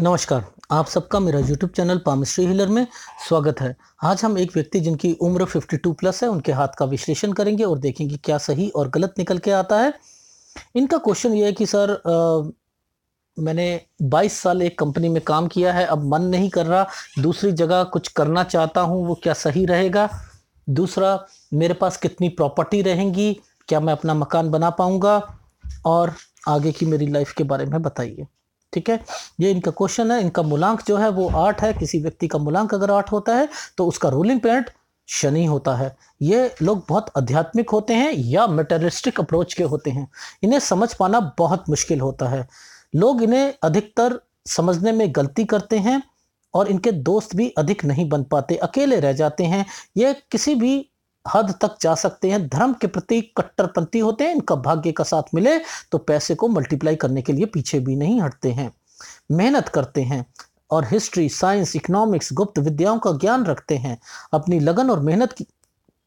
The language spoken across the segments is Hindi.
नमस्कार आप सबका मेरा यूट्यूब चैनल पामिस्ट्री हिलर में स्वागत है आज हम एक व्यक्ति जिनकी उम्र 52 प्लस है उनके हाथ का विश्लेषण करेंगे और देखेंगे क्या सही और गलत निकल के आता है इनका क्वेश्चन ये है कि सर आ, मैंने 22 साल एक कंपनी में काम किया है अब मन नहीं कर रहा दूसरी जगह कुछ करना चाहता हूँ वो क्या सही रहेगा दूसरा मेरे पास कितनी प्रॉपर्टी रहेंगी क्या मैं अपना मकान बना पाऊँगा और आगे की मेरी लाइफ के बारे में बताइए ठीक है ये इनका क्वेश्चन है इनका मूलांक जो है वो आठ है किसी व्यक्ति का मूलांक अगर आठ होता है तो उसका रूलिंग प्लेनेट शनि होता है ये लोग बहुत आध्यात्मिक होते हैं या मेटेरिस्टिक अप्रोच के होते हैं इन्हें समझ पाना बहुत मुश्किल होता है लोग इन्हें अधिकतर समझने में गलती करते हैं और इनके दोस्त भी अधिक नहीं बन पाते अकेले रह जाते हैं ये किसी भी हद तक जा सकते हैं धर्म के प्रति कट्टरपंथी होते हैं इनका भाग्य का साथ मिले तो पैसे को मल्टीप्लाई करने के लिए पीछे भी नहीं हटते हैं मेहनत करते हैं और हिस्ट्री साइंस इकोनॉमिक्स गुप्त विद्याओं का ज्ञान रखते हैं अपनी लगन और मेहनत की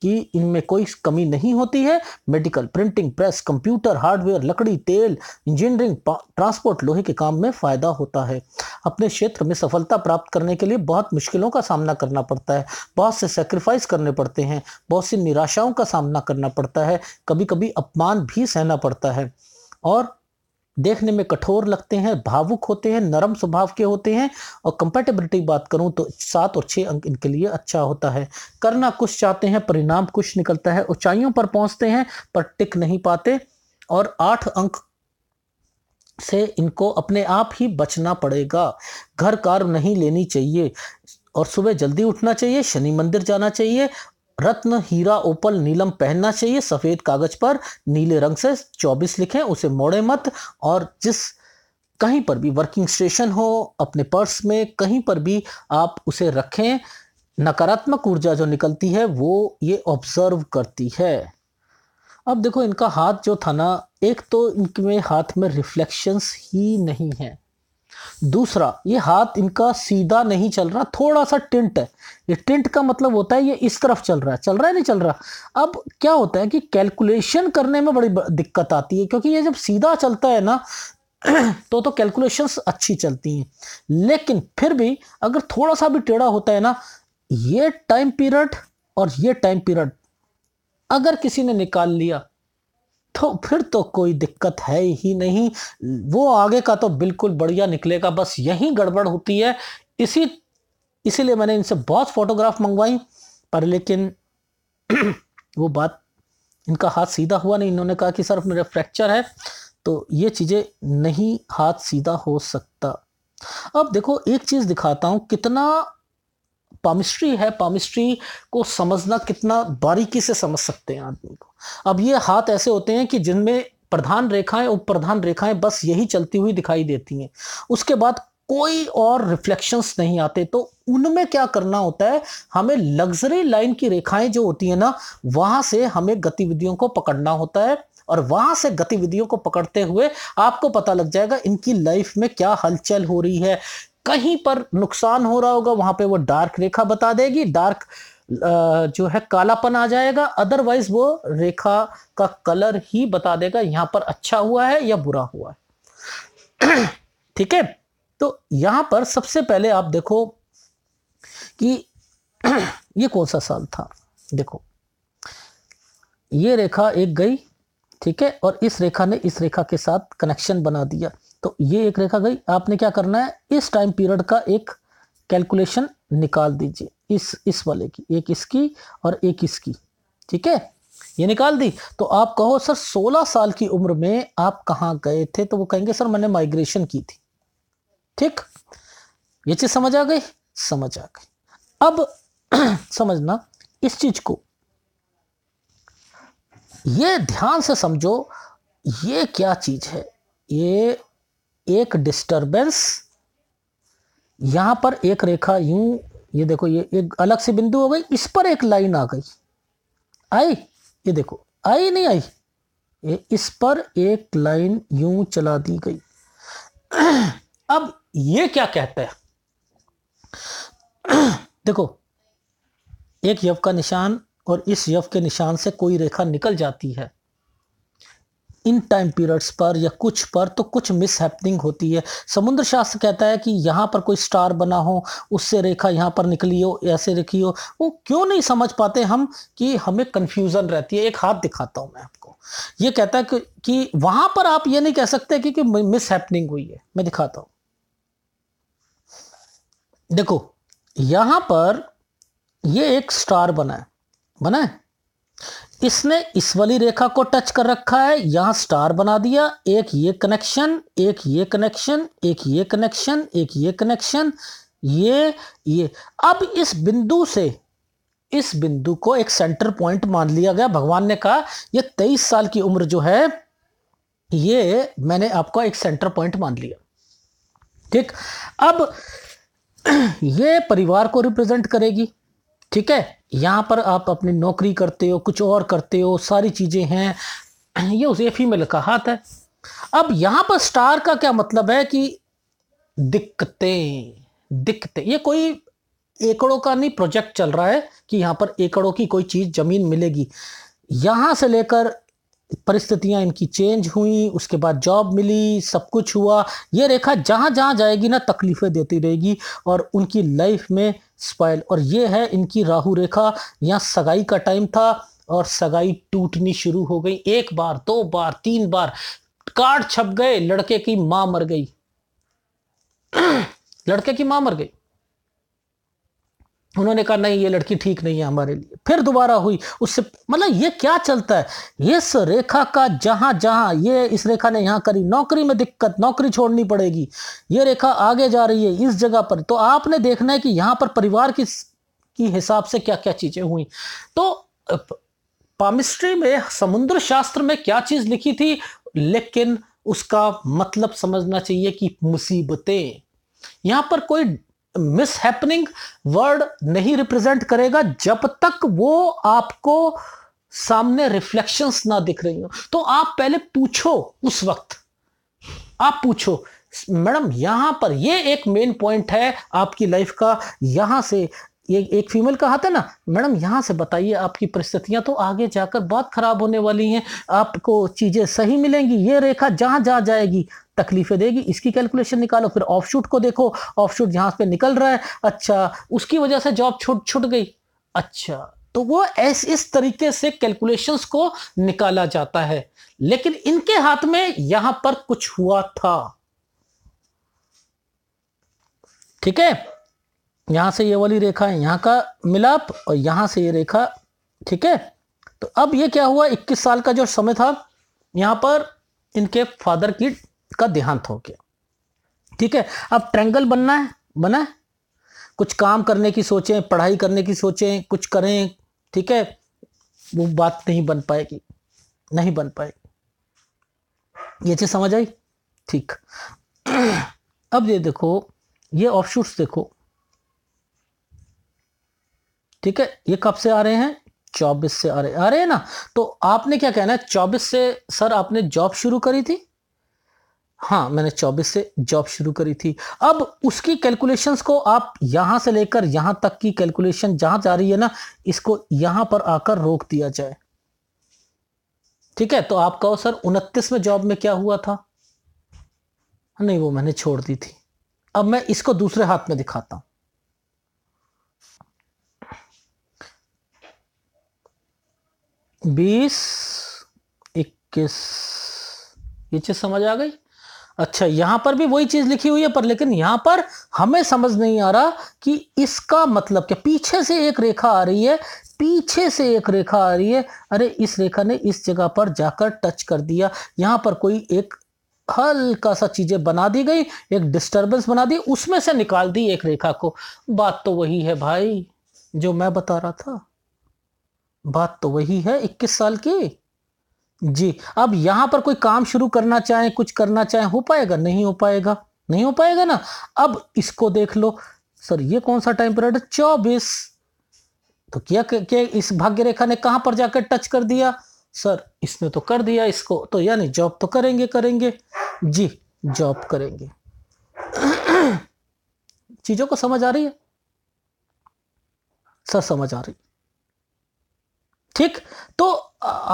कि इनमें कोई कमी नहीं होती है medical printing press computer hardware लकड़ी तेल इंजीनियरिंग ट्रांसपोर्ट लोहे के काम में फ़ायदा होता है अपने क्षेत्र में सफलता प्राप्त करने के लिए बहुत मुश्किलों का सामना करना पड़ता है बहुत से सेक्रीफाइस करने पड़ते हैं बहुत सी निराशाओं का सामना करना पड़ता है कभी कभी अपमान भी सहना पड़ता है और देखने में कठोर लगते हैं भावुक होते हैं नरम स्वभाव के होते हैं और कंपेटेबिलिटी बात करूं तो सात और छः अंक इनके लिए अच्छा होता है करना कुछ चाहते हैं परिणाम कुछ निकलता है ऊंचाइयों पर पहुंचते हैं पर टिक नहीं पाते और आठ अंक से इनको अपने आप ही बचना पड़ेगा घर कार नहीं लेनी चाहिए और सुबह जल्दी उठना चाहिए शनि मंदिर जाना चाहिए रत्न हीरा ओपल नीलम पहनना चाहिए सफ़ेद कागज़ पर नीले रंग से 24 लिखें उसे मोड़े मत और जिस कहीं पर भी वर्किंग स्टेशन हो अपने पर्स में कहीं पर भी आप उसे रखें नकारात्मक ऊर्जा जो निकलती है वो ये ऑब्जर्व करती है अब देखो इनका हाथ जो था ना एक तो इनके हाथ में रिफ्लेक्शंस ही नहीं है दूसरा ये हाथ इनका सीधा नहीं चल रहा थोड़ा सा टिंट है ये टिंट का मतलब होता है ये इस तरफ चल रहा है चल रहा है नहीं चल रहा अब क्या होता है कि कैलकुलेशन करने में बड़ी दिक्कत आती है क्योंकि ये जब सीधा चलता है ना तो तो कैलकुलेशंस अच्छी चलती हैं लेकिन फिर भी अगर थोड़ा सा भी टेढ़ा होता है ना ये टाइम पीरियड और ये टाइम पीरियड अगर किसी ने निकाल लिया तो फिर तो कोई दिक्कत है ही नहीं वो आगे का तो बिल्कुल बढ़िया निकलेगा बस यहीं गड़बड़ होती है इसी इसीलिए मैंने इनसे बहुत फ़ोटोग्राफ मंगवाई पर लेकिन वो बात इनका हाथ सीधा हुआ नहीं इन्होंने कहा कि सर मेरा फ्रैक्चर है तो ये चीज़ें नहीं हाथ सीधा हो सकता अब देखो एक चीज़ दिखाता हूँ कितना पामिस्ट्री है पामिस्ट्री को समझना कितना बारीकी से समझ सकते हैं आदमी को अब ये हाथ ऐसे होते हैं कि जिनमें प्रधान रेखाएं उप प्रधान रेखाएं बस यही चलती हुई दिखाई देती हैं उसके बाद कोई और रिफ्लेक्शंस नहीं आते तो उनमें क्या करना होता है हमें लग्जरी लाइन की रेखाएं जो होती है ना वहां से हमें गतिविधियों को पकड़ना होता है और वहां से गतिविधियों को पकड़ते हुए आपको पता लग जाएगा इनकी लाइफ में क्या हलचल हो रही है कहीं पर नुकसान हो रहा होगा वहां पे वो डार्क रेखा बता देगी डार्क जो है कालापन आ जाएगा अदरवाइज वो रेखा का कलर ही बता देगा यहां पर अच्छा हुआ है या बुरा हुआ है ठीक है तो यहां पर सबसे पहले आप देखो कि ये कौन सा साल था देखो ये रेखा एक गई ठीक है और इस रेखा ने इस रेखा के साथ कनेक्शन बना दिया तो ये एक रेखा गई आपने क्या करना है इस टाइम पीरियड का एक कैलकुलेशन निकाल दीजिए इस इस वाले की एक इसकी और एक इसकी ठीक है ये निकाल दी तो आप कहो सर 16 साल की उम्र में आप कहाँ गए थे तो वो कहेंगे सर मैंने माइग्रेशन की थी ठीक ये चीज़ समझ आ गई समझ आ गई अब समझना इस चीज को ये ध्यान से समझो ये क्या चीज है ये एक डिस्टरबेंस यहां पर एक रेखा यूं ये देखो ये एक अलग से बिंदु हो गई इस पर एक लाइन आ गई आई ये देखो आई नहीं आई ये इस पर एक लाइन यूं चला दी गई अब ये क्या कहता है देखो एक यव का निशान और इस यव के निशान से कोई रेखा निकल जाती है इन टाइम पीरियड्स पर या कुछ पर तो कुछ मिस हैपनिंग होती है समुद्र शास्त्र कहता है कि यहाँ पर कोई स्टार बना हो उससे रेखा यहाँ पर निकली हो ऐसे रखी हो वो क्यों नहीं समझ पाते हम कि हमें कन्फ्यूज़न रहती है एक हाथ दिखाता हूँ मैं आपको ये कहता है कि, कि वहाँ पर आप ये नहीं कह सकते कि, कि मिस हैपनिंग हुई है मैं दिखाता हूँ देखो यहां पर ये एक स्टार बना है बना है इसने इस वाली रेखा को टच कर रखा है यहाँ स्टार बना दिया एक ये कनेक्शन एक ये कनेक्शन एक ये कनेक्शन एक ये कनेक्शन ये ये अब इस बिंदु से इस बिंदु को एक सेंटर पॉइंट मान लिया गया भगवान ने कहा ये तेईस साल की उम्र जो है ये मैंने आपका एक सेंटर पॉइंट मान लिया ठीक अब ये परिवार को रिप्रेजेंट करेगी ठीक है यहाँ पर आप अपनी नौकरी करते हो कुछ और करते हो सारी चीज़ें हैं ये उसे फीमेल का हाथ है अब यहाँ पर स्टार का क्या मतलब है कि दिक्कतें दिक्कतें ये कोई एकड़ों का नहीं प्रोजेक्ट चल रहा है कि यहाँ पर एकड़ों की कोई चीज़ ज़मीन मिलेगी यहाँ से लेकर परिस्थितियाँ इनकी चेंज हुई उसके बाद जॉब मिली सब कुछ हुआ ये रेखा जहाँ जहाँ जाएगी ना तकलीफ़ें देती रहेगी और उनकी लाइफ में स्पाइल और ये है इनकी राहु रेखा यहाँ सगाई का टाइम था और सगाई टूटनी शुरू हो गई एक बार दो बार तीन बार कार्ड छप गए लड़के की माँ मर गई लड़के की माँ मर गई उन्होंने कहा नहीं ये लड़की ठीक नहीं है हमारे लिए फिर दोबारा हुई उससे मतलब ये क्या चलता है इस रेखा का जहाँ जहाँ ये इस रेखा ने यहाँ करी नौकरी में दिक्कत नौकरी छोड़नी पड़ेगी ये रेखा आगे जा रही है इस जगह पर तो आपने देखना है कि यहाँ पर परिवार की की हिसाब से क्या क्या चीज़ें हुई तो पामिस्ट्री में समुद्र शास्त्र में क्या चीज़ लिखी थी लेकिन उसका मतलब समझना चाहिए कि मुसीबतें यहाँ पर कोई मिस हैपनिंग वर्ड नहीं रिप्रेजेंट करेगा जब तक वो आपको सामने रिफ्लेक्शंस ना दिख रही हो तो आप पहले पूछो उस वक्त आप पूछो मैडम यहां पर ये एक मेन पॉइंट है आपकी लाइफ का यहां से ये एक फीमेल का हाथ है ना मैडम यहाँ से बताइए आपकी परिस्थितियाँ तो आगे जाकर बहुत ख़राब होने वाली हैं आपको चीज़ें सही मिलेंगी ये रेखा जहाँ जा जाएगी तकलीफें देगी इसकी कैलकुलेशन निकालो फिर ऑफ शूट को देखो ऑफ शूट जहाँ पे निकल रहा है अच्छा उसकी वजह से जॉब छूट छूट गई अच्छा तो वो ऐस इस तरीके से कैलकुलेशंस को निकाला जाता है लेकिन इनके हाथ में यहां पर कुछ हुआ था ठीक है यहां से ये वाली रेखा है यहां का मिलाप और यहां से ये रेखा ठीक है तो अब ये क्या हुआ 21 साल का जो समय था यहां पर इनके फादर की का देहांत हो गया ठीक है अब ट्रेंगल बनना है बना है कुछ काम करने की सोचें पढ़ाई करने की सोचें कुछ करें ठीक है वो बात नहीं बन पाएगी नहीं बन पाएगी ये चीज़ समझ आई ठीक अब ये देखो ये ऑफशूट्स देखो ठीक है ये कब से आ रहे हैं चौबीस से आ रहे आ रहे हैं ना तो आपने क्या कहना है चौबीस से सर आपने जॉब शुरू करी थी हाँ मैंने 24 से जॉब शुरू करी थी अब उसकी कैलकुलेशंस को आप यहाँ से लेकर यहाँ तक की कैलकुलेशन जहाँ जा रही है ना इसको यहाँ पर आकर रोक दिया जाए ठीक है तो आप कहो सर उनतीस में जॉब में क्या हुआ था नहीं वो मैंने छोड़ दी थी अब मैं इसको दूसरे हाथ में दिखाता हूं बीस इक्कीस ये चीज समझ आ गई अच्छा यहाँ पर भी वही चीज़ लिखी हुई है पर लेकिन यहाँ पर हमें समझ नहीं आ रहा कि इसका मतलब क्या पीछे से एक रेखा आ रही है पीछे से एक रेखा आ रही है अरे इस रेखा ने इस जगह पर जाकर टच कर दिया यहाँ पर कोई एक हल्का सा चीज़ें बना दी गई एक डिस्टर्बेंस बना दी उसमें से निकाल दी एक रेखा को बात तो वही है भाई जो मैं बता रहा था बात तो वही है इक्कीस साल की जी अब यहां पर कोई काम शुरू करना चाहे कुछ करना चाहे हो पाएगा नहीं हो पाएगा नहीं हो पाएगा ना अब इसको देख लो सर ये कौन सा टाइम पीरियड है चौबीस तो क्या क्या इस भाग्य रेखा ने कहां पर जाकर टच कर दिया सर इसने तो कर दिया इसको तो यानी जॉब तो करेंगे करेंगे जी जॉब करेंगे चीज़ों को समझ आ रही है सर समझ आ रही है ठीक तो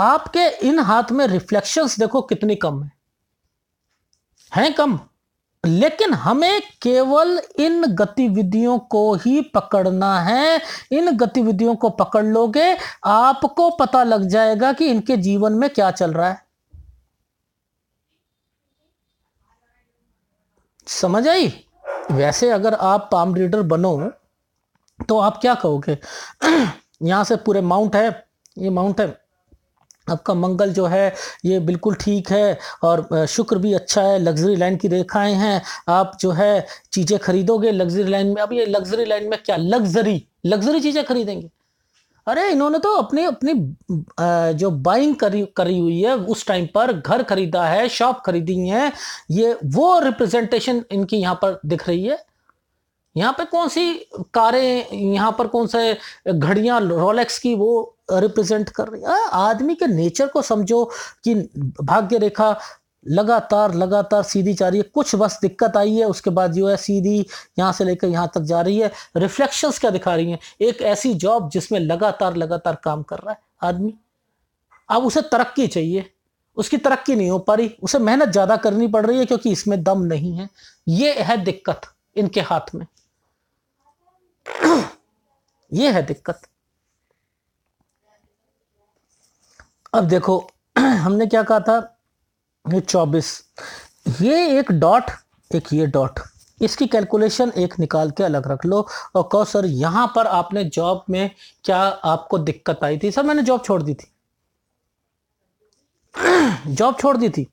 आपके इन हाथ में रिफ्लेक्शंस देखो कितनी कम है हैं कम लेकिन हमें केवल इन गतिविधियों को ही पकड़ना है इन गतिविधियों को पकड़ लोगे आपको पता लग जाएगा कि इनके जीवन में क्या चल रहा है समझ आई वैसे अगर आप पाम रीडर बनो तो आप क्या कहोगे यहां से पूरे माउंट है ये माउंटेन आपका मंगल जो है ये बिल्कुल ठीक है और शुक्र भी अच्छा है लग्जरी लाइन की रेखाएं हैं आप जो है चीज़ें खरीदोगे लग्जरी लाइन में अब ये लग्जरी लाइन में क्या लग्जरी लग्जरी चीज़ें खरीदेंगे अरे इन्होंने तो अपने अपनी जो बाइंग करी करी हुई है उस टाइम पर घर खरीदा है शॉप खरीदी है ये वो रिप्रेजेंटेशन इनकी यहाँ पर दिख रही है यहाँ पर कौन सी कारें यहाँ पर कौन से घड़ियाँ रोलेक्स की वो रिप्रेजेंट कर रही है हाँ, आदमी के नेचर को समझो कि भाग्य रेखा लगातार लगातार सीधी जा रही है कुछ बस दिक्कत आई है उसके बाद जो है सीधी यहाँ से लेकर यहाँ तक जा रही है रिफ्लेक्शंस क्या दिखा रही हैं एक ऐसी जॉब जिसमें लगातार लगातार काम कर रहा है आदमी अब उसे तरक्की चाहिए उसकी तरक्की नहीं हो पा रही उसे मेहनत ज़्यादा करनी पड़ रही है क्योंकि इसमें दम नहीं है ये है दिक्कत इनके हाथ में ये है दिक्कत अब देखो हमने क्या कहा था ये चौबीस ये एक डॉट एक ये डॉट इसकी कैलकुलेशन एक निकाल के अलग रख लो और कहो सर यहाँ पर आपने जॉब में क्या आपको दिक्कत आई थी सर मैंने जॉब छोड़ दी थी जॉब छोड़ दी थी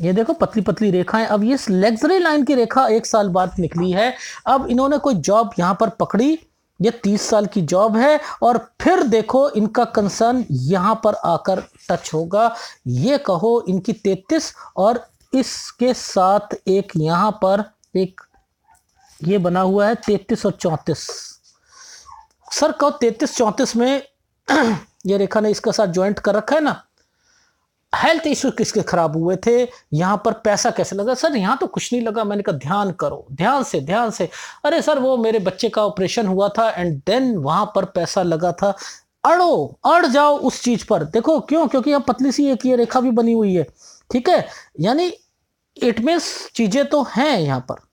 ये देखो पतली पतली रेखाएं अब ये लग्जरी लाइन की रेखा एक साल बाद निकली है अब इन्होंने कोई जॉब यहाँ पर पकड़ी ये तीस साल की जॉब है और फिर देखो इनका कंसर्न यहाँ पर आकर टच होगा ये कहो इनकी तैतीस और इसके साथ एक यहाँ पर एक ये बना हुआ है तैतीस और चौंतीस सर कहो तैतीस चौंतीस में ये रेखा ने इसके साथ ज्वाइंट कर रखा है ना हेल्थ इश्यू किसके खराब हुए थे यहाँ पर पैसा कैसे लगा सर यहाँ तो कुछ नहीं लगा मैंने कहा ध्यान करो ध्यान से ध्यान से अरे सर वो मेरे बच्चे का ऑपरेशन हुआ था एंड देन वहाँ पर पैसा लगा था अड़ो अड़ जाओ उस चीज़ पर देखो क्यों क्योंकि यहाँ पतली सी एक ये रेखा भी बनी हुई है ठीक है यानी इट मीन्स चीज़ें तो हैं यहाँ पर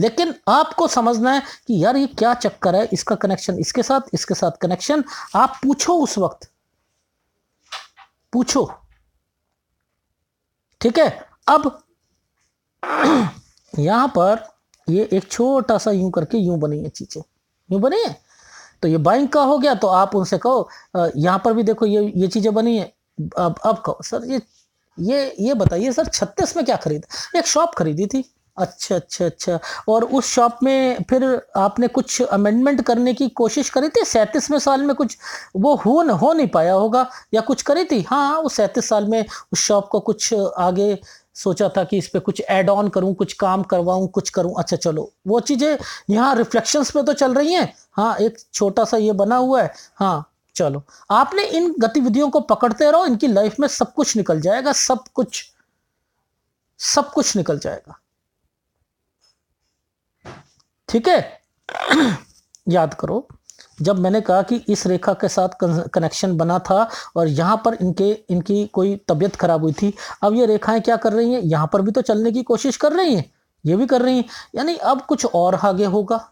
लेकिन आपको समझना है कि यार ये क्या चक्कर है इसका कनेक्शन इसके साथ इसके साथ कनेक्शन आप पूछो उस वक्त पूछो ठीक है अब यहाँ पर ये एक छोटा सा यूं करके यूं बनी है चीज़ें यूं बनी है तो ये बाइंग का हो गया तो आप उनसे कहो यहाँ पर भी देखो ये ये चीज़ें बनी है अब अब कहो सर ये ये ये बताइए सर छत्तीस में क्या खरीदा एक शॉप खरीदी थी अच्छा अच्छा अच्छा और उस शॉप में फिर आपने कुछ अमेंडमेंट करने की कोशिश करी थी सैंतीसवें साल में कुछ वो हो न हो नहीं पाया होगा या कुछ करी थी हाँ, हाँ उस सैंतीस साल में उस शॉप को कुछ आगे सोचा था कि इस पर कुछ एड ऑन करूँ कुछ काम करवाऊँ कुछ करूँ अच्छा चलो वो चीज़ें यहाँ रिफ्लेक्शंस पे तो चल रही हैं हाँ एक छोटा सा ये बना हुआ है हाँ चलो आपने इन गतिविधियों को पकड़ते रहो इनकी लाइफ में सब कुछ निकल जाएगा सब कुछ सब कुछ निकल जाएगा ठीक है याद करो जब मैंने कहा कि इस रेखा के साथ कनेक्शन बना था और यहाँ पर इनके इनकी कोई तबीयत खराब हुई थी अब ये रेखाएं क्या कर रही हैं यहाँ पर भी तो चलने की कोशिश कर रही हैं ये भी कर रही हैं यानी अब कुछ और आगे होगा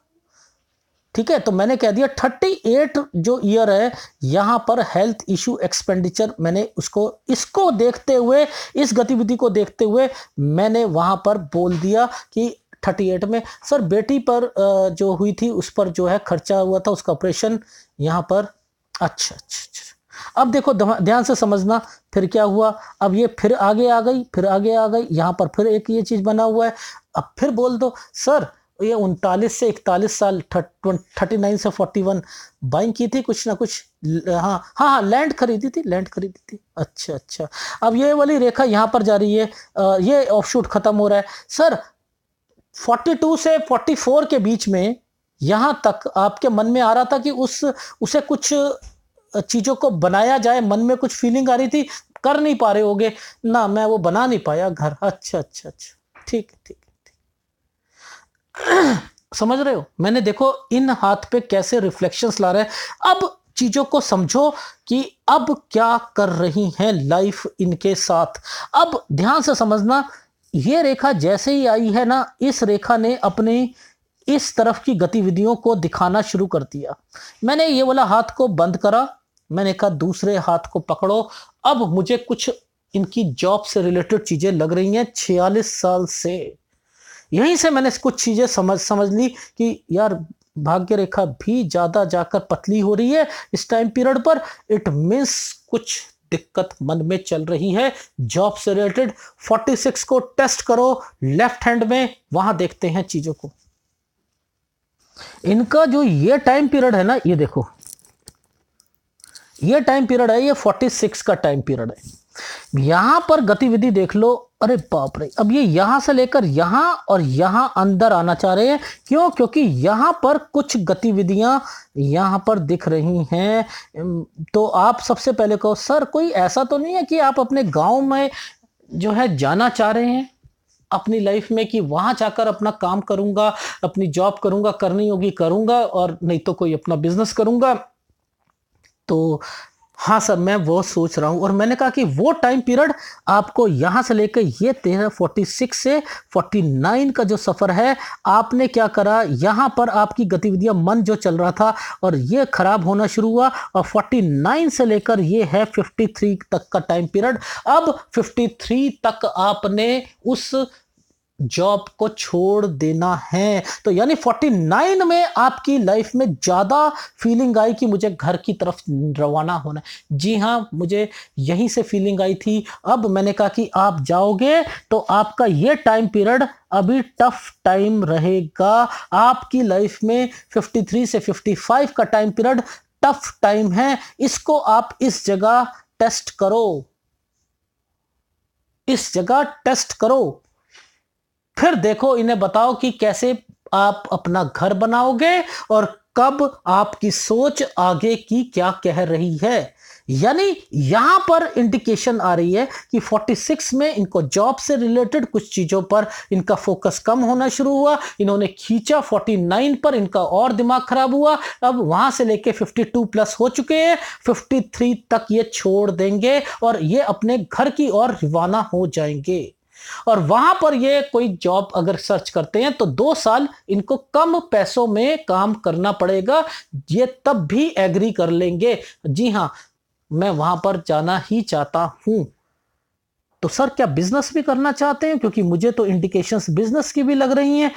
ठीक है तो मैंने कह दिया थर्टी एट जो ईयर है यहाँ पर हेल्थ इश्यू एक्सपेंडिचर मैंने उसको इसको देखते हुए इस गतिविधि को देखते हुए मैंने वहाँ पर बोल दिया कि थर्टी एट में सर बेटी पर जो हुई थी उस पर जो है खर्चा हुआ था उसका ऑपरेशन यहाँ पर अच्छा अच्छा अच्छा अब देखो ध्यान से समझना फिर क्या हुआ अब ये फिर आगे आ गई फिर आगे आ गई यहाँ पर फिर एक ये चीज़ बना हुआ है अब फिर बोल दो सर ये उनतालीस से इकतालीस साल थर्टी नाइन से फोर्टी वन बाइंग की थी कुछ ना कुछ हाँ हाँ हाँ लैंड खरीदी थी लैंड खरीदी थी अच्छा अच्छा अब ये वाली रेखा यहाँ पर जा रही है आ, ये ऑफ शूट ख़त्म हो रहा है सर 42 से 44 के बीच में यहाँ तक आपके मन में आ रहा था कि उस उसे कुछ चीज़ों को बनाया जाए मन में कुछ फीलिंग आ रही थी कर नहीं पा रहे होगे ना मैं वो बना नहीं पाया घर अच्छा अच्छा अच्छा ठीक ठीक ठीक समझ रहे हो मैंने देखो इन हाथ पे कैसे रिफ्लेक्शंस ला रहे हैं अब चीजों को समझो कि अब क्या कर रही हैं लाइफ इनके साथ अब ध्यान से समझना ये रेखा जैसे ही आई है ना इस रेखा ने अपनी इस तरफ की गतिविधियों को दिखाना शुरू कर दिया मैंने ये वाला हाथ को बंद करा मैंने कहा दूसरे हाथ को पकड़ो अब मुझे कुछ इनकी जॉब से रिलेटेड चीज़ें लग रही हैं छियालीस साल से यहीं से मैंने कुछ चीज़ें समझ समझ ली कि यार भाग्य रेखा भी ज़्यादा जाकर पतली हो रही है इस टाइम पीरियड पर इट मीन्स कुछ दिक्कत मन में चल रही है जॉब से रिलेटेड 46 को टेस्ट करो लेफ्ट हैंड में वहां देखते हैं चीजों को इनका जो ये टाइम पीरियड है ना ये देखो ये टाइम पीरियड है ये 46 का टाइम पीरियड है यहां पर गतिविधि देख लो अरे बाप रे अब ये यहां से लेकर यहां और यहां अंदर आना चाह रहे हैं क्यों क्योंकि यहां पर कुछ गतिविधियां यहां पर दिख रही हैं तो आप सबसे पहले कहो सर कोई ऐसा तो नहीं है कि आप अपने गांव में जो है जाना चाह रहे हैं अपनी लाइफ में कि वहां जाकर अपना काम करूंगा अपनी जॉब करूंगा करनी होगी करूंगा और नहीं तो कोई अपना बिजनेस करूंगा तो हाँ सर मैं वो सोच रहा हूँ और मैंने कहा कि वो टाइम पीरियड आपको यहाँ से लेकर ये तेरह फोर्टी सिक्स से फोर्टी नाइन का जो सफ़र है आपने क्या करा यहाँ पर आपकी गतिविधियाँ मन जो चल रहा था और ये ख़राब होना शुरू हुआ और फोर्टी नाइन से लेकर ये है फिफ्टी थ्री तक का टाइम पीरियड अब फिफ्टी थ्री तक आपने उस जॉब को छोड़ देना है तो यानी फोर्टी नाइन में आपकी लाइफ में ज़्यादा फीलिंग आई कि मुझे घर की तरफ रवाना होना जी हाँ मुझे यहीं से फीलिंग आई थी अब मैंने कहा कि आप जाओगे तो आपका ये टाइम पीरियड अभी टफ टाइम रहेगा आपकी लाइफ में 53 से 55 का टाइम पीरियड टफ टाइम है इसको आप इस जगह टेस्ट करो इस जगह टेस्ट करो फिर देखो इन्हें बताओ कि कैसे आप अपना घर बनाओगे और कब आपकी सोच आगे की क्या कह रही है यानी यहां पर इंडिकेशन आ रही है कि 46 में इनको जॉब से रिलेटेड कुछ चीज़ों पर इनका फोकस कम होना शुरू हुआ इन्होंने खींचा 49 पर इनका और दिमाग खराब हुआ अब वहां से लेके 52 प्लस हो चुके हैं 53 तक ये छोड़ देंगे और ये अपने घर की ओर रवाना हो जाएंगे और वहां पर ये कोई जॉब अगर सर्च करते हैं तो दो साल इनको कम पैसों में काम करना पड़ेगा ये तब भी एग्री कर लेंगे जी हाँ मैं वहां पर जाना ही चाहता हूं तो सर क्या बिजनेस भी करना चाहते हैं क्योंकि मुझे तो इंडिकेशंस बिजनेस की भी लग रही हैं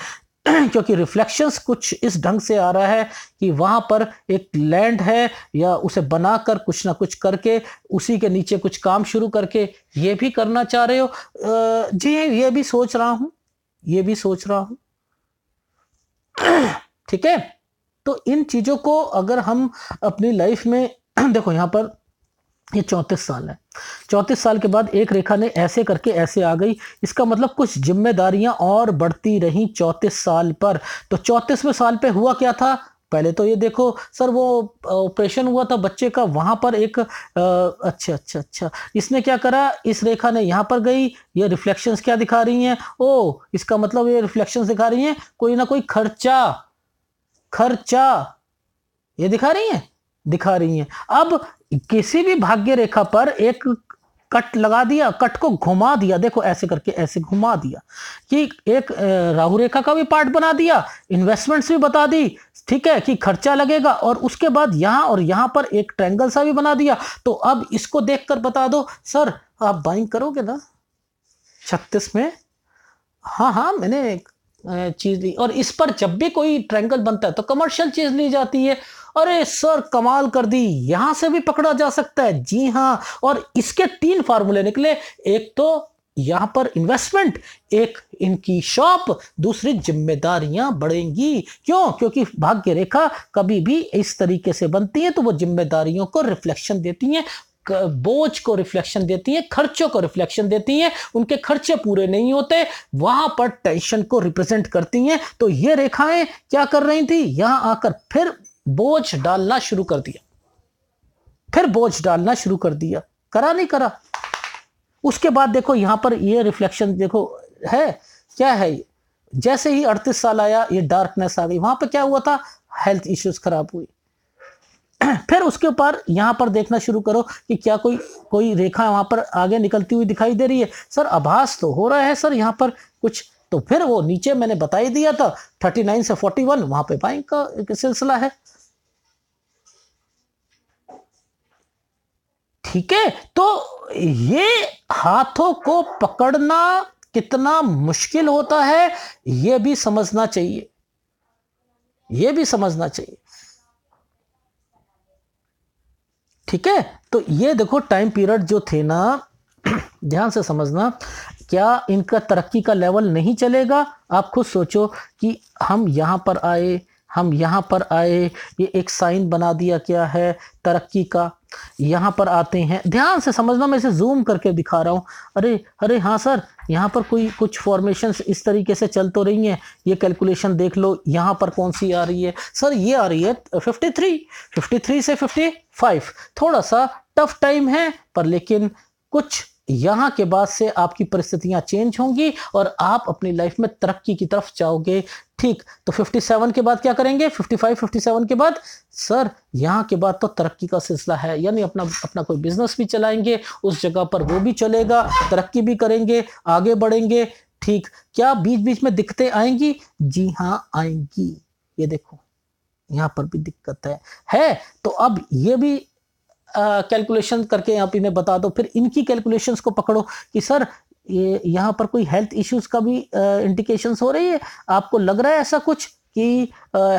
क्योंकि रिफ्लेक्शंस कुछ इस ढंग से आ रहा है कि वहाँ पर एक लैंड है या उसे बनाकर कुछ ना कुछ करके उसी के नीचे कुछ काम शुरू करके ये भी करना चाह रहे हो जी ये भी सोच रहा हूँ ये भी सोच रहा हूँ ठीक है तो इन चीज़ों को अगर हम अपनी लाइफ में देखो यहाँ पर ये चौंतीस साल है चौंतीस साल के बाद एक रेखा ने ऐसे करके ऐसे आ गई इसका मतलब कुछ जिम्मेदारियां और बढ़ती रहीं चौंतीस साल पर तो चौंतीसवें साल पे हुआ क्या था पहले तो ये देखो सर वो ऑपरेशन हुआ था बच्चे का वहां पर एक आ, अच्छा अच्छा अच्छा इसने क्या करा इस रेखा ने यहाँ पर गई ये रिफ्लेक्शंस क्या दिखा रही हैं ओ इसका मतलब ये रिफ्लेक्शंस दिखा रही हैं कोई ना कोई खर्चा खर्चा ये दिखा रही हैं दिखा रही हैं अब किसी भी भाग्य रेखा पर एक कट लगा दिया कट को घुमा दिया देखो ऐसे करके ऐसे घुमा दिया कि एक राहु रेखा का भी पार्ट बना दिया इन्वेस्टमेंट्स भी बता दी ठीक है कि खर्चा लगेगा और उसके बाद यहाँ और यहाँ पर एक ट्रैंगल सा भी बना दिया तो अब इसको देख कर बता दो सर आप बाइंग करोगे ना छत्तीस में हाँ हाँ मैंने चीज़ ली और इस पर जब भी कोई ट्रैंगल बनता है तो कमर्शियल चीज़ ली जाती है अरे सर कमाल कर दी यहां से भी पकड़ा जा सकता है जी हाँ और इसके तीन फार्मूले निकले एक तो यहां पर इन्वेस्टमेंट एक इनकी शॉप दूसरी जिम्मेदारियां बढ़ेंगी क्यों क्योंकि भाग्य रेखा कभी भी इस तरीके से बनती है तो वो जिम्मेदारियों को रिफ्लेक्शन देती हैं बोझ को रिफ्लेक्शन देती हैं खर्चों को रिफ्लेक्शन देती हैं उनके खर्चे पूरे नहीं होते वहां पर टेंशन को रिप्रेजेंट करती हैं तो ये रेखाएं क्या कर रही थी यहां आकर फिर बोझ डालना शुरू कर दिया फिर बोझ डालना शुरू कर दिया करा नहीं करा उसके बाद देखो यहां पर ये रिफ्लेक्शन देखो है क्या है जैसे ही अड़तीस साल आया ये डार्कनेस आ गई वहां पर क्या हुआ था हेल्थ इश्यूज खराब हुई फिर उसके ऊपर यहां पर देखना शुरू करो कि क्या कोई कोई रेखा वहां पर आगे निकलती हुई दिखाई दे रही है सर आभास तो हो रहा है सर यहां पर कुछ तो फिर वो नीचे मैंने बता ही दिया था थर्टी नाइन से फोर्टी वन पे बाइंग का सिलसिला है ठीक है तो ये हाथों को पकड़ना कितना मुश्किल होता है यह भी समझना चाहिए यह भी समझना चाहिए ठीक है तो ये देखो टाइम पीरियड जो थे ना ध्यान से समझना क्या इनका तरक्की का लेवल नहीं चलेगा आप खुद सोचो कि हम यहां पर आए हम यहाँ पर आए ये एक साइन बना दिया क्या है तरक्की का यहाँ पर आते हैं ध्यान से समझना मैं इसे जूम करके दिखा रहा हूँ अरे अरे हाँ सर यहाँ पर कोई कुछ फॉर्मेशन इस तरीके से चल तो रही हैं ये कैलकुलेशन देख लो यहाँ पर कौन सी आ रही है सर ये आ रही है फिफ्टी थ्री फिफ्टी थ्री से फिफ्टी फाइव थोड़ा सा टफ टाइम है पर लेकिन कुछ यहाँ के बाद से आपकी परिस्थितियाँ चेंज होंगी और आप अपनी लाइफ में तरक्की की तरफ जाओगे ठीक तो 57 के बाद क्या करेंगे 55 57 के बाद सर यहाँ के बाद तो तरक्की का सिलसिला है यानी अपना अपना कोई बिजनेस भी चलाएंगे उस जगह पर वो भी चलेगा तरक्की भी करेंगे आगे बढ़ेंगे ठीक क्या बीच बीच में दिक्कतें आएंगी जी हाँ आएंगी ये देखो यहाँ पर भी दिक्कत है है तो अब ये भी कैलकुलेशन करके यहाँ पे इन्हें बता दो फिर इनकी कैलकुलेशंस को पकड़ो कि सर ये यहाँ पर कोई हेल्थ इश्यूज का भी इंडिकेशंस हो रही है आपको लग रहा है ऐसा कुछ कि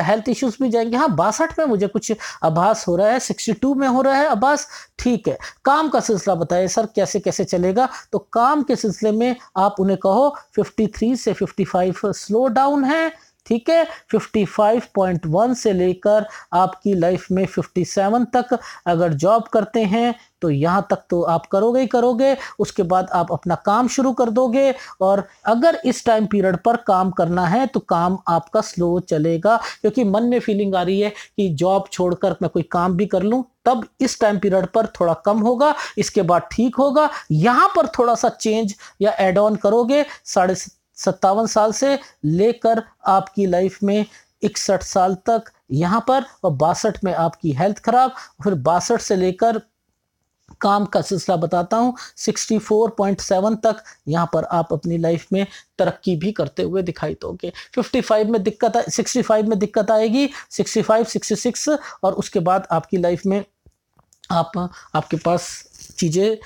हेल्थ इश्यूज भी जाएंगे हाँ बासठ में मुझे कुछ आभास हो रहा है सिक्सटी टू में हो रहा है आभास ठीक है काम का सिलसिला बताएं सर कैसे कैसे चलेगा तो काम के सिलसिले में आप उन्हें कहो फिफ्टी थ्री से फिफ्टी फाइव स्लो डाउन है ठीक है 55.1 से लेकर आपकी लाइफ में 57 तक अगर जॉब करते हैं तो यहाँ तक तो आप करोगे ही करोगे उसके बाद आप अपना काम शुरू कर दोगे और अगर इस टाइम पीरियड पर काम करना है तो काम आपका स्लो चलेगा क्योंकि मन में फीलिंग आ रही है कि जॉब छोड़कर मैं कोई काम भी कर लूँ तब इस टाइम पीरियड पर थोड़ा कम होगा इसके बाद ठीक होगा यहाँ पर थोड़ा सा चेंज या एड ऑन करोगे साढ़े सत्तावन साल से लेकर आपकी लाइफ में इकसठ साल तक यहाँ पर और बासठ में आपकी हेल्थ खराब फिर बासठ से लेकर काम का सिलसिला बताता हूँ 64.7 तक यहाँ पर आप अपनी लाइफ में तरक्की भी करते हुए दिखाई दोगे 55 में दिक्कत सिक्सटी फाइव में दिक्कत आएगी 65 66 और उसके बाद आपकी लाइफ में आप आपके पास चीज़ें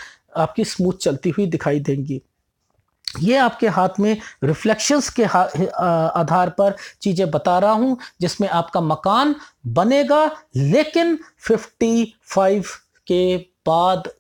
आपकी स्मूथ चलती हुई दिखाई देंगी ये आपके हाथ में रिफ्लेक्शंस के आधार पर चीज़ें बता रहा हूँ जिसमें आपका मकान बनेगा लेकिन 55 के बाद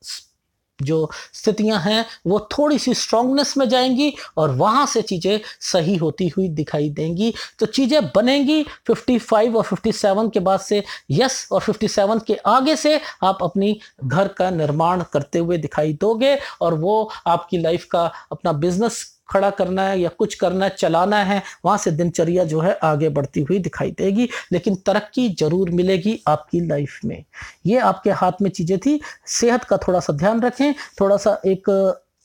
जो स्थितियां हैं वो थोड़ी सी स्ट्रांगनेस में जाएंगी और वहाँ से चीज़ें सही होती हुई दिखाई देंगी तो चीज़ें बनेंगी 55 और 57 के बाद से यस और 57 के आगे से आप अपनी घर का निर्माण करते हुए दिखाई दोगे और वो आपकी लाइफ का अपना बिजनेस खड़ा करना है या कुछ करना है चलाना है वहाँ से दिनचर्या जो है आगे बढ़ती हुई दिखाई देगी लेकिन तरक्की ज़रूर मिलेगी आपकी लाइफ में ये आपके हाथ में चीज़ें थी सेहत का थोड़ा सा ध्यान रखें थोड़ा सा एक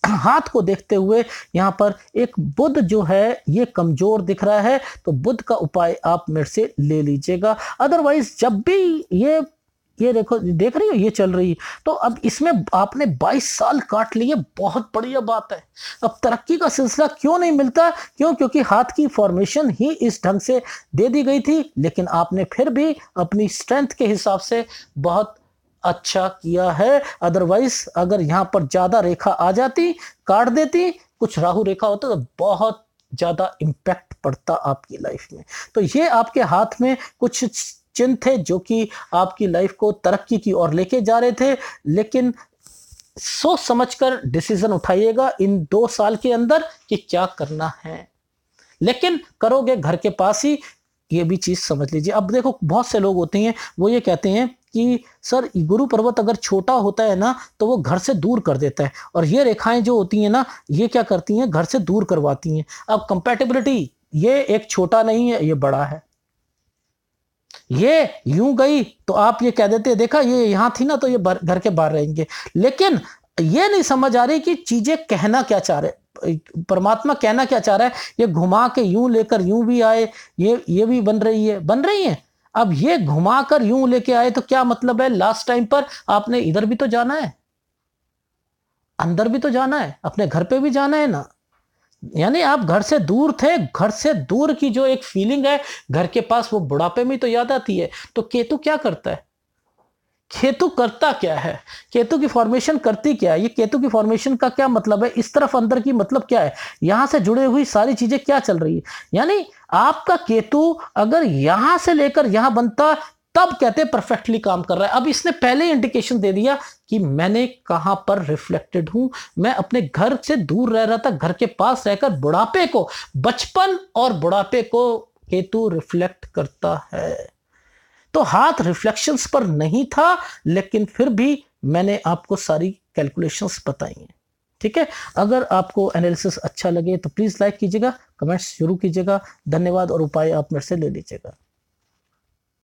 हाथ को देखते हुए यहाँ पर एक बुद्ध जो है ये कमज़ोर दिख रहा है तो बुद्ध का उपाय आप मेरे से ले लीजिएगा अदरवाइज जब भी ये ये देखो देख रही हो ये चल रही है तो अब इसमें आपने 22 साल काट लिए बहुत बढ़िया बात है अब तरक्की का सिलसिला क्यों नहीं मिलता क्यों क्योंकि हाथ की फॉर्मेशन ही इस ढंग से दे दी गई थी लेकिन आपने फिर भी अपनी स्ट्रेंथ के हिसाब से बहुत अच्छा किया है अदरवाइज अगर यहाँ पर ज़्यादा रेखा आ जाती काट देती कुछ राहु रेखा होता तो बहुत ज़्यादा इम्पैक्ट पड़ता आपकी लाइफ में तो ये आपके हाथ में कुछ चिन्ह थे जो कि आपकी लाइफ को तरक्की की ओर लेके जा रहे थे लेकिन सोच समझकर डिसीजन उठाइएगा इन दो साल के अंदर कि क्या करना है लेकिन करोगे घर के पास ही ये भी चीज़ समझ लीजिए अब देखो बहुत से लोग होते हैं वो ये कहते हैं कि सर गुरु पर्वत अगर छोटा होता है ना तो वो घर से दूर कर देता है और ये रेखाएं जो होती हैं ना ये क्या करती हैं घर से दूर करवाती हैं अब कंपेटेबिलिटी ये एक छोटा नहीं है ये बड़ा है ये यूं गई तो आप ये कह देते देखा ये यहाँ थी ना तो ये घर के बाहर रहेंगे लेकिन ये नहीं समझ आ रही कि चीजें कहना क्या चाह रहे परमात्मा कहना क्या चाह रहा है ये घुमा के यूं लेकर यूं भी आए ये ये भी बन रही है बन रही है अब ये घुमा कर यूं लेके आए तो क्या मतलब है लास्ट टाइम पर आपने इधर भी तो जाना है अंदर भी तो जाना है अपने घर पे भी जाना है ना यानी आप घर से दूर थे घर से दूर की जो एक फीलिंग है घर के पास वो बुढ़ापे में तो याद आती है तो केतु क्या करता है केतु करता क्या है केतु की फॉर्मेशन करती क्या है ये केतु की फॉर्मेशन का क्या मतलब है इस तरफ अंदर की मतलब क्या है यहां से जुड़े हुई सारी चीजें क्या चल रही है यानी आपका केतु अगर यहां से लेकर यहां बनता तब कहते हैं परफेक्टली काम कर रहा है अब इसने पहले इंडिकेशन दे दिया कि मैंने कहां पर रिफ्लेक्टेड हूं मैं अपने घर से दूर रह रहा था घर के पास रहकर बुढ़ापे को बचपन और बुढ़ापे को केतु रिफ्लेक्ट करता है तो हाथ रिफ्लेक्शंस पर नहीं था लेकिन फिर भी मैंने आपको सारी कैलकुलेशंस बताई हैं ठीक है अगर आपको एनालिसिस अच्छा लगे तो प्लीज़ लाइक कीजिएगा कमेंट्स शुरू कीजिएगा धन्यवाद और उपाय आप मेरे से ले लीजिएगा